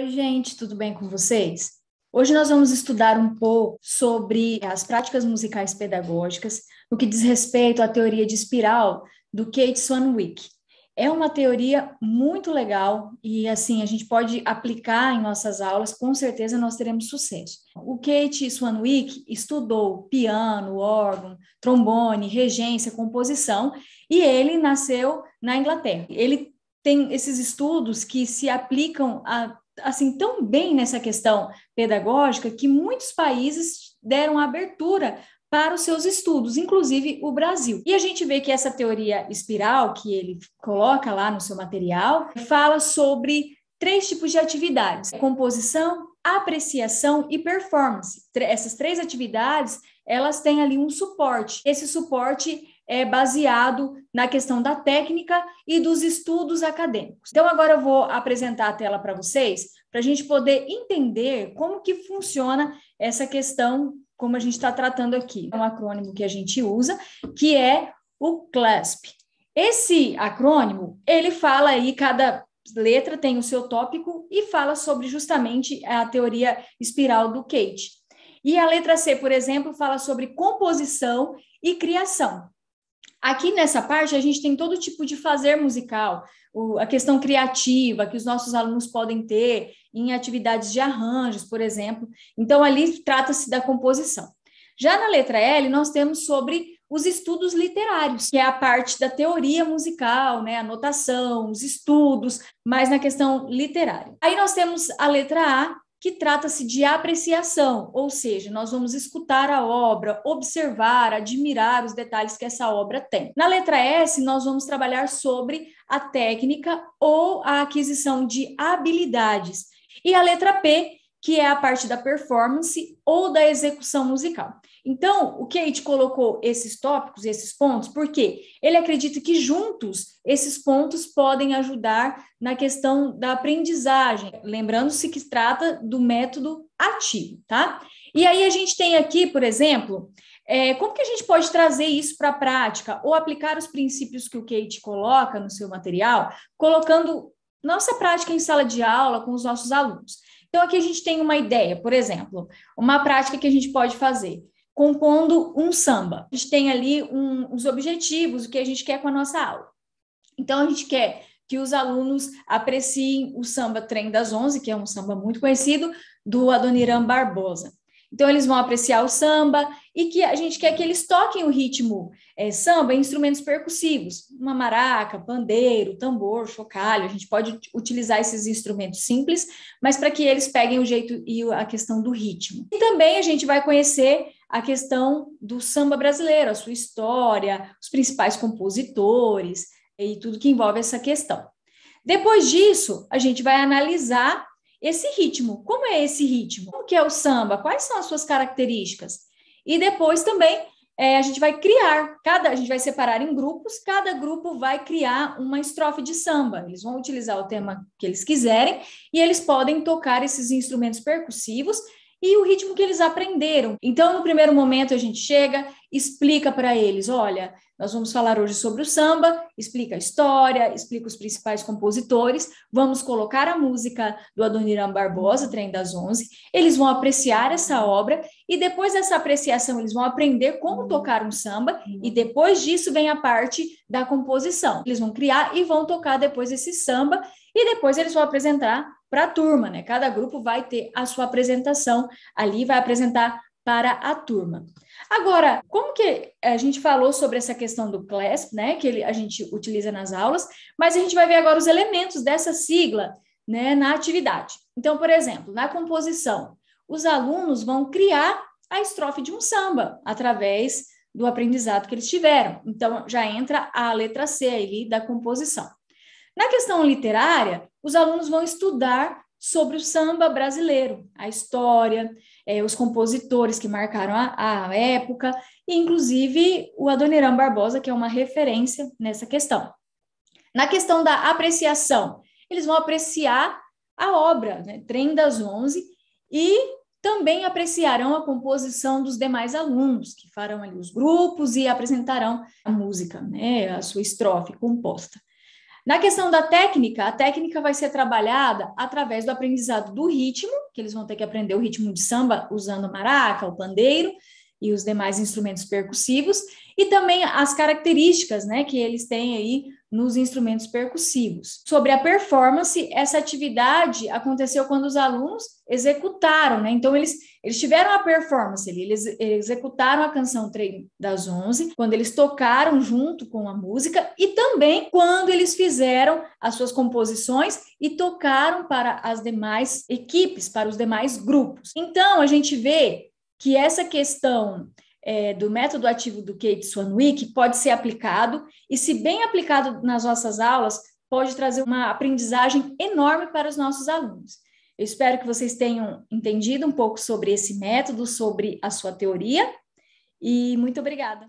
Oi, gente, tudo bem com vocês? Hoje nós vamos estudar um pouco sobre as práticas musicais pedagógicas no que diz respeito à teoria de espiral do Kate Swanwick. É uma teoria muito legal e assim a gente pode aplicar em nossas aulas, com certeza nós teremos sucesso. O Kate Swanwick estudou piano, órgão, trombone, regência, composição e ele nasceu na Inglaterra. Ele tem esses estudos que se aplicam a assim tão bem nessa questão pedagógica que muitos países deram abertura para os seus estudos, inclusive o Brasil. E a gente vê que essa teoria espiral que ele coloca lá no seu material fala sobre três tipos de atividades: composição, apreciação e performance. Essas três atividades, elas têm ali um suporte. Esse suporte é baseado na questão da técnica e dos estudos acadêmicos. Então, agora eu vou apresentar a tela para vocês, para a gente poder entender como que funciona essa questão, como a gente está tratando aqui. É um acrônimo que a gente usa, que é o CLASP. Esse acrônimo, ele fala aí, cada letra tem o seu tópico e fala sobre justamente a teoria espiral do Kate. E a letra C, por exemplo, fala sobre composição e criação. Aqui nessa parte, a gente tem todo tipo de fazer musical, o, a questão criativa que os nossos alunos podem ter em atividades de arranjos, por exemplo. Então, ali trata-se da composição. Já na letra L, nós temos sobre os estudos literários, que é a parte da teoria musical, né, a notação, os estudos, mais na questão literária. Aí nós temos a letra A, que trata-se de apreciação, ou seja, nós vamos escutar a obra, observar, admirar os detalhes que essa obra tem. Na letra S, nós vamos trabalhar sobre a técnica ou a aquisição de habilidades. E a letra P, que é a parte da performance ou da execução musical. Então, o Kate colocou esses tópicos, esses pontos, porque ele acredita que juntos esses pontos podem ajudar na questão da aprendizagem, lembrando-se que se trata do método ativo, tá? E aí a gente tem aqui, por exemplo, é, como que a gente pode trazer isso para a prática ou aplicar os princípios que o Kate coloca no seu material, colocando nossa prática em sala de aula com os nossos alunos. Então, aqui a gente tem uma ideia, por exemplo, uma prática que a gente pode fazer compondo um samba. A gente tem ali um, os objetivos, o que a gente quer com a nossa aula. Então, a gente quer que os alunos apreciem o samba Trem das Onze, que é um samba muito conhecido, do Adoniran Barbosa. Então, eles vão apreciar o samba e que a gente quer que eles toquem o ritmo é, samba em instrumentos percussivos, uma maraca, pandeiro, tambor, chocalho. A gente pode utilizar esses instrumentos simples, mas para que eles peguem o jeito e a questão do ritmo. E também a gente vai conhecer a questão do samba brasileiro, a sua história, os principais compositores e tudo que envolve essa questão. Depois disso, a gente vai analisar esse ritmo, como é esse ritmo? Como que é o samba? Quais são as suas características? E depois também é, a gente vai criar, cada, a gente vai separar em grupos, cada grupo vai criar uma estrofe de samba. Eles vão utilizar o tema que eles quiserem e eles podem tocar esses instrumentos percussivos e o ritmo que eles aprenderam. Então, no primeiro momento, a gente chega, explica para eles: olha, nós vamos falar hoje sobre o samba, explica a história, explica os principais compositores, vamos colocar a música do Adoniran Barbosa, Trem das Onze, eles vão apreciar essa obra e depois dessa apreciação eles vão aprender como tocar um samba uhum. e depois disso vem a parte da composição. Eles vão criar e vão tocar depois esse samba e depois eles vão apresentar para a turma, né? Cada grupo vai ter a sua apresentação ali, vai apresentar para a turma. Agora, como que a gente falou sobre essa questão do CLASP, né, que ele, a gente utiliza nas aulas, mas a gente vai ver agora os elementos dessa sigla, né, na atividade. Então, por exemplo, na composição, os alunos vão criar a estrofe de um samba através do aprendizado que eles tiveram. Então, já entra a letra C ali da composição. Na questão literária, os alunos vão estudar sobre o samba brasileiro, a história, é, os compositores que marcaram a, a, época, e inclusive o Adoniran Barbosa, que é uma referência nessa questão. Na questão da apreciação, eles vão apreciar a obra, né, Trem das Onze, e também apreciarão a composição dos demais alunos, que farão ali os grupos e apresentarão a música, né, a sua estrofe composta. Na questão da técnica, a técnica vai ser trabalhada através do aprendizado do ritmo, que eles vão ter que aprender o ritmo de samba usando maraca, o pandeiro, e os demais instrumentos percussivos, e também as características né, que eles têm aí nos instrumentos percussivos. Sobre a performance, essa atividade aconteceu quando os alunos executaram, né? Então, eles, eles tiveram a performance, eles, eles executaram a canção Treino das Onze, quando eles tocaram junto com a música e também quando eles fizeram as suas composições e tocaram para as demais equipes, para os demais grupos. Então, a gente vê que essa questão é, do método ativo do Kate Swanwick pode ser aplicado e, se bem aplicado nas nossas aulas, pode trazer uma aprendizagem enorme para os nossos alunos. Eu espero que vocês tenham entendido um pouco sobre esse método, sobre a sua teoria, e muito obrigada.